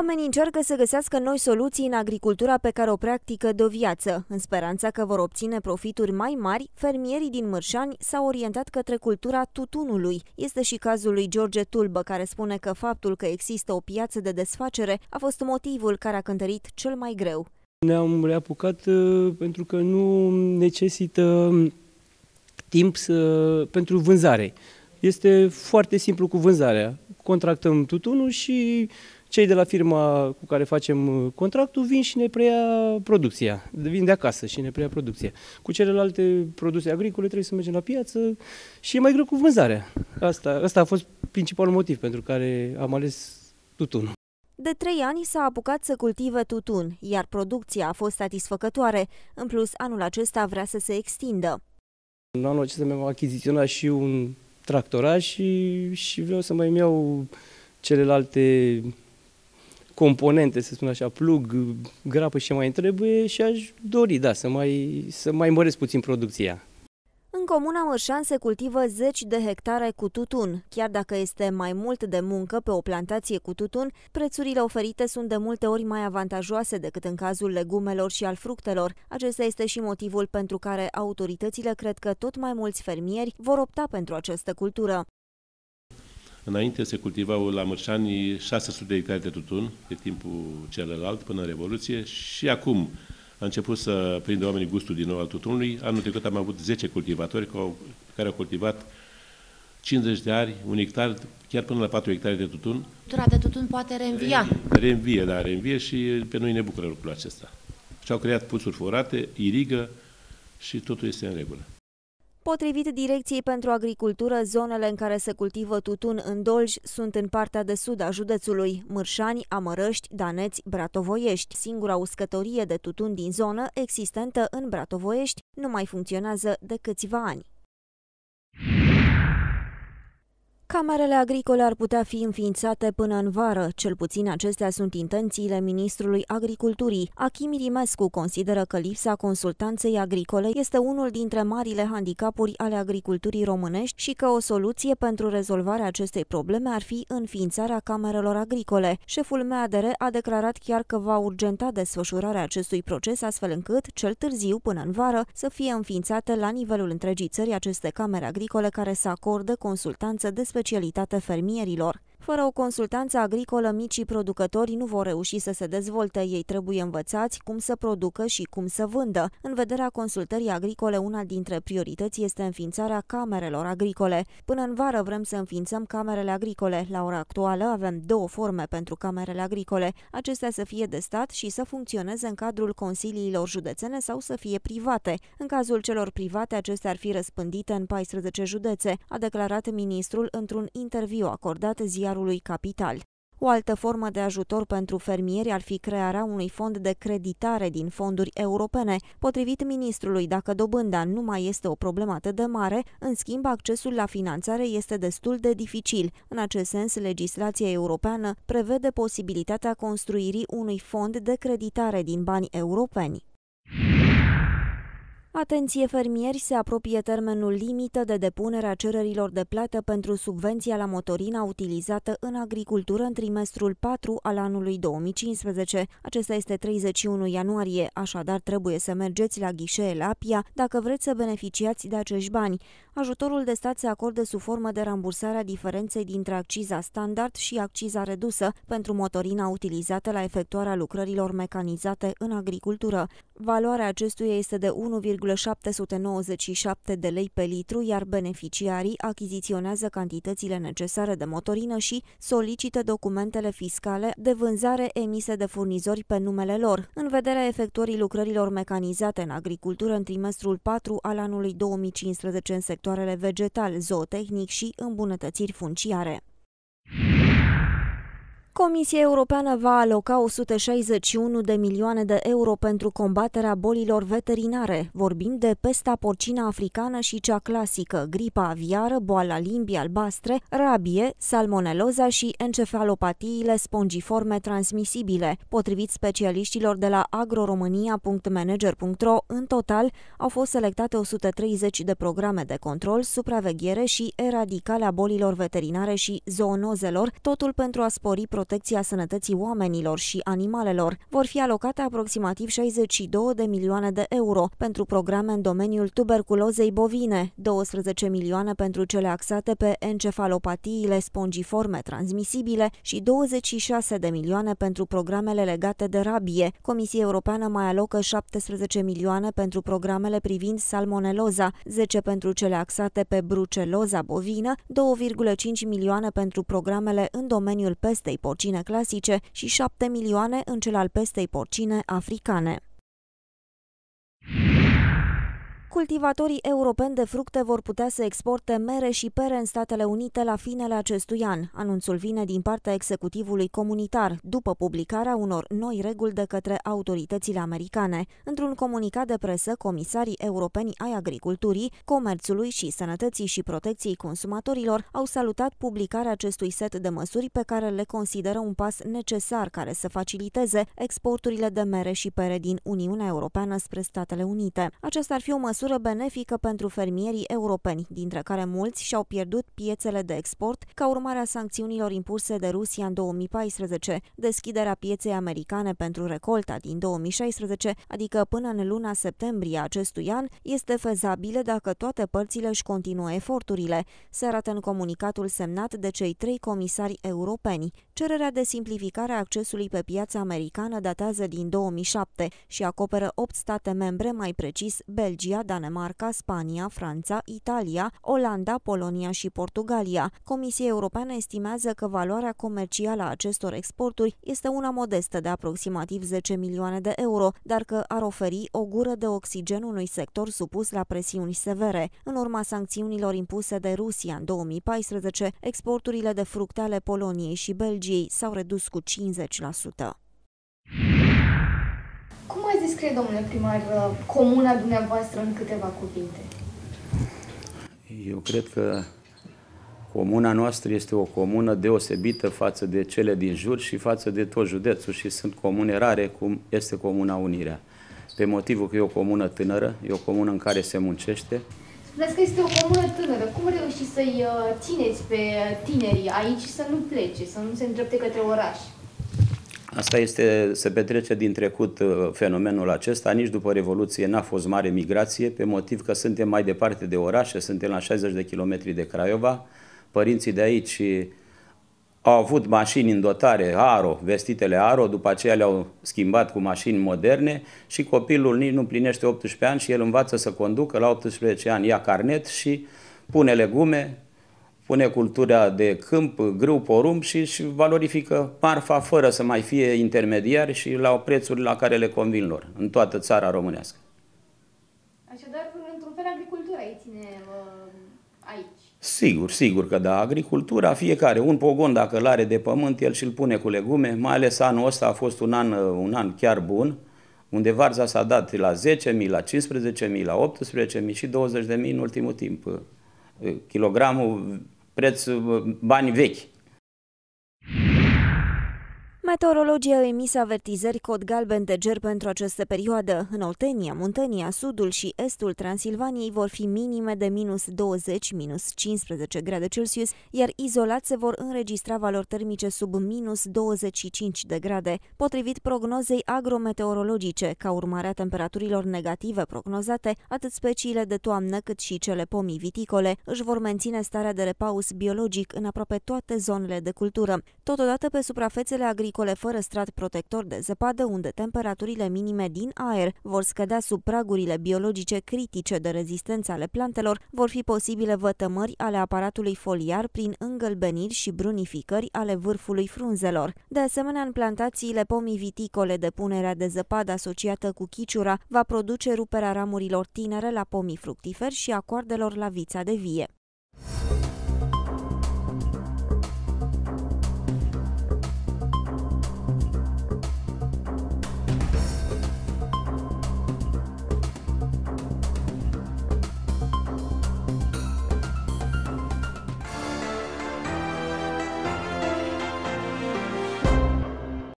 Oamenii încearcă să găsească noi soluții în agricultura pe care o practică de o viață. În speranța că vor obține profituri mai mari, fermierii din Mârșani s-au orientat către cultura tutunului. Este și cazul lui George Tulbă, care spune că faptul că există o piață de desfacere a fost motivul care a cântărit cel mai greu. Ne-am reapucat uh, pentru că nu necesită um, timp să, pentru vânzare. Este foarte simplu cu vânzarea. Contractăm tutunul și cei de la firma cu care facem uh, contractul vin și ne preia producția, vin de acasă și ne preia producția. Cu celelalte produse agricole trebuie să mergem la piață și e mai greu cu vânzarea. Asta, asta a fost principalul motiv pentru care am ales tutunul. De trei ani s-a apucat să cultive tutun, iar producția a fost satisfăcătoare. În plus, anul acesta vrea să se extindă. În anul acesta mi-am achiziționat și un tractoraj și, și vreau să mai iau celelalte componente, să spun așa, plug, grapă și ce mai trebuie și aș dori, da, să mai, să mai măresc puțin producția. În comuna Mărșan se cultivă zeci de hectare cu tutun. Chiar dacă este mai mult de muncă pe o plantație cu tutun, prețurile oferite sunt de multe ori mai avantajoase decât în cazul legumelor și al fructelor. Acesta este și motivul pentru care autoritățile cred că tot mai mulți fermieri vor opta pentru această cultură. Înainte se cultivau la Mărșani 600 de hectare de tutun pe timpul celălalt, până în Revoluție, și acum a început să prindă oamenii gustul din nou al tutunului. Anul trecut am avut 10 cultivatori care au cultivat 50 de ani, un hectar, chiar până la 4 hectare de tutun. Cultura de tutun poate reînvia. Reînvie, da, reînvie și pe noi ne bucură lucrul acesta. Și au creat puțuri forate, irigă și totul este în regulă. Potrivit Direcției pentru Agricultură, zonele în care se cultivă tutun în Dolj sunt în partea de sud a județului, Mârșani, Amărăști, Daneți, Bratovoiești. Singura uscătorie de tutun din zonă, existentă în Bratovoiești, nu mai funcționează de câțiva ani. Camerele agricole ar putea fi înființate până în vară, cel puțin acestea sunt intențiile ministrului agriculturii. Achim Rimescu consideră că lipsa consultanței agricole este unul dintre marile handicapuri ale agriculturii românești și că o soluție pentru rezolvarea acestei probleme ar fi înființarea camerelor agricole. Șeful MADR a declarat chiar că va urgenta desfășurarea acestui proces astfel încât, cel târziu, până în vară, să fie înființate la nivelul întregii țări aceste camere agricole care să acordă consultanță despre specialitate fermierilor. Fără o consultanță agricolă, micii producători nu vor reuși să se dezvolte. Ei trebuie învățați cum să producă și cum să vândă. În vederea consultării agricole, una dintre priorități este înființarea camerelor agricole. Până în vară vrem să înființăm camerele agricole. La ora actuală avem două forme pentru camerele agricole. Acestea să fie de stat și să funcționeze în cadrul consiliilor județene sau să fie private. În cazul celor private, acestea ar fi răspândite în 14 județe, a declarat ministrul într-un interviu acordat ziua ziarului Capital. O altă formă de ajutor pentru fermieri ar fi crearea unui fond de creditare din fonduri europene. Potrivit ministrului, dacă dobânda nu mai este o problemă atât de mare, în schimb accesul la finanțare este destul de dificil. În acest sens, legislația europeană prevede posibilitatea construirii unui fond de creditare din bani europeni. Atenție fermieri, se apropie termenul limită de depunerea cererilor de plată pentru subvenția la motorina utilizată în agricultură în trimestrul 4 al anului 2015. Acesta este 31 ianuarie, așadar trebuie să mergeți la ghișee la APIA dacă vreți să beneficiați de acești bani. Ajutorul de stat se acordă sub formă de rambursare a diferenței dintre acciza standard și acciza redusă pentru motorina utilizată la efectuarea lucrărilor mecanizate în agricultură. Valoarea acestuia este de 1,797 de lei pe litru, iar beneficiarii achiziționează cantitățile necesare de motorină și solicită documentele fiscale de vânzare emise de furnizori pe numele lor, în vederea efectuării lucrărilor mecanizate în agricultură în trimestrul 4 al anului 2015 în sectoarele vegetal, zootehnic și îmbunătățiri funciare. Comisia Europeană va aloca 161 de milioane de euro pentru combaterea bolilor veterinare, vorbind de pesta porcina africană și cea clasică, gripa aviară, boala limbii albastre, rabie, salmoneloza și encefalopatiile spongiforme transmisibile. Potrivit specialiștilor de la agroromania.manager.ro, în total au fost selectate 130 de programe de control, supraveghere și eradicarea bolilor veterinare și zoonozelor, totul pentru a spori protecția sănătății oamenilor și animalelor. Vor fi alocate aproximativ 62 de milioane de euro pentru programe în domeniul tuberculozei bovine, 12 milioane pentru cele axate pe encefalopatiile spongiforme transmisibile și 26 de milioane pentru programele legate de rabie. Comisia Europeană mai alocă 17 milioane pentru programele privind salmoneloza, 10 pentru cele axate pe bruceloza bovină, 2,5 milioane pentru programele în domeniul pestei porcine clasice și 7 milioane în cel al pestei porcine africane. Cultivatorii europeni de fructe vor putea să exporte mere și pere în Statele Unite la finele acestui an. Anunțul vine din partea executivului comunitar, după publicarea unor noi reguli de către autoritățile americane. Într-un comunicat de presă, comisarii europeni ai agriculturii, comerțului și sănătății și protecției consumatorilor au salutat publicarea acestui set de măsuri pe care le consideră un pas necesar care să faciliteze exporturile de mere și pere din Uniunea Europeană spre Statele Unite. Aceasta ar fi o măsură măsură benefică pentru fermierii europeni, dintre care mulți și-au pierdut piețele de export ca urmare a sancțiunilor impuse de Rusia în 2014. Deschiderea pieței americane pentru recolta din 2016, adică până în luna septembrie acestui an, este fezabilă dacă toate părțile își continuă eforturile, se arată în comunicatul semnat de cei trei comisari europeni. Cererea de simplificare a accesului pe piața americană datează din 2007 și acoperă 8 state membre, mai precis Belgia, Danemarca, Spania, Franța, Italia, Olanda, Polonia și Portugalia. Comisia Europeană estimează că valoarea comercială a acestor exporturi este una modestă de aproximativ 10 milioane de euro, dar că ar oferi o gură de oxigen unui sector supus la presiuni severe. În urma sancțiunilor impuse de Rusia în 2014, exporturile de fructe ale Poloniei și Belgiei s-au redus cu 50%. Cum ați descrie, domnule primar, uh, comuna dumneavoastră în câteva cuvinte? Eu cred că comuna noastră este o comună deosebită față de cele din jur și față de tot județul și sunt comune rare, cum este Comuna Unirea. Pe motivul că e o comună tânără, e o comună în care se muncește. Spuneți că este o comună tânără. Cum reușiți să-i uh, țineți pe tinerii aici și să nu plece, să nu se îndrepte către oraș? Asta este, se petrece din trecut uh, fenomenul acesta. Nici după Revoluție n-a fost mare migrație, pe motiv că suntem mai departe de orașe, suntem la 60 de kilometri de Craiova. Părinții de aici au avut mașini în dotare, aro, vestitele aro, după aceea le-au schimbat cu mașini moderne și copilul nici nu plinește 18 ani și el învață să conducă, la 18 ani ia carnet și pune legume, pune cultura de câmp, grâu, porumb și, și valorifică marfa fără să mai fie intermediari și la prețuri la care le convin lor, în toată țara românească. Așadar, într-un fel, agricultura îi ține uh, aici. Sigur, sigur că da. Agricultura, fiecare, un pogon dacă îl are de pământ, el și-l pune cu legume, mai ales anul ăsta a fost un an, uh, un an chiar bun, unde varza s-a dat la 10.000, la 15.000, la 18.000 și 20.000 în ultimul timp. Uh, kilogramul preț, bani vechi. Meteorologia a emis avertizări cod galben de ger pentru această perioadă. În Oltenia, Muntenia, Sudul și Estul Transilvaniei vor fi minime de minus 20, minus 15 grade Celsius, iar izolat se vor înregistra valori termice sub minus 25 de grade. Potrivit prognozei agrometeorologice, ca urmare a temperaturilor negative prognozate, atât speciile de toamnă cât și cele pomii viticole își vor menține starea de repaus biologic în aproape toate zonele de cultură. Totodată, pe suprafețele agricole agricole fără strat protector de zăpadă, unde temperaturile minime din aer vor scădea sub pragurile biologice critice de rezistență ale plantelor, vor fi posibile vătămări ale aparatului foliar prin îngălbeniri și brunificări ale vârfului frunzelor. De asemenea, în plantațiile pomii viticole, depunerea de zăpadă asociată cu chiciura va produce ruperea ramurilor tinere la pomii fructiferi și a coardelor la vița de vie.